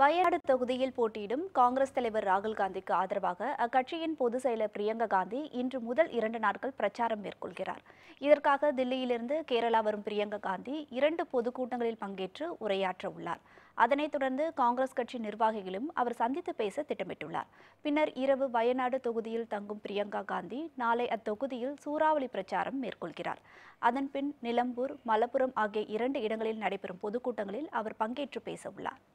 வயநாடு தொகுதியில் போட்டியிடும் காங்கிரஸ் தலைவர் ராகுல் காந்திக்கு ஆதரவாக அக்கட்சியின் பொதுச் செயலர் பிரியங்கா காந்தி இன்று முதல் இரண்டு நாட்கள் பிரச்சாரம் மேற்கொள்கிறார் இதற்காக தில்லியிலிருந்து கேரளா வரும் பிரியங்கா காந்தி இரண்டு பொதுக்கூட்டங்களில் பங்கேற்று உரையாற்ற உள்ளார் அதனைத் தொடர்ந்து காங்கிரஸ் கட்சி நிர்வாகிகளும் அவர் சந்தித்து பேச திட்டமிட்டுள்ளார் பின்னர் இரவு வயநாடு தொகுதியில் தங்கும் பிரியங்கா காந்தி நாளை அத்தொகுதியில் சூறாவளி பிரச்சாரம் மேற்கொள்கிறார் அதன்பின் நிலம்பூர் மலப்புரம் ஆகிய இரண்டு இடங்களில் நடைபெறும் பொதுக்கூட்டங்களில் அவர் பங்கேற்று பேசவுள்ளார் உள்ளார்